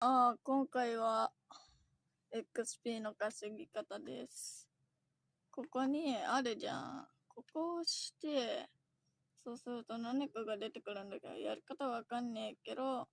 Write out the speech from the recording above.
ああ、今回は XP の稼ぎ方です。ここにあるじゃん。ここを押して、そうすると何かが出てくるんだけど、やり方わかんねえけど、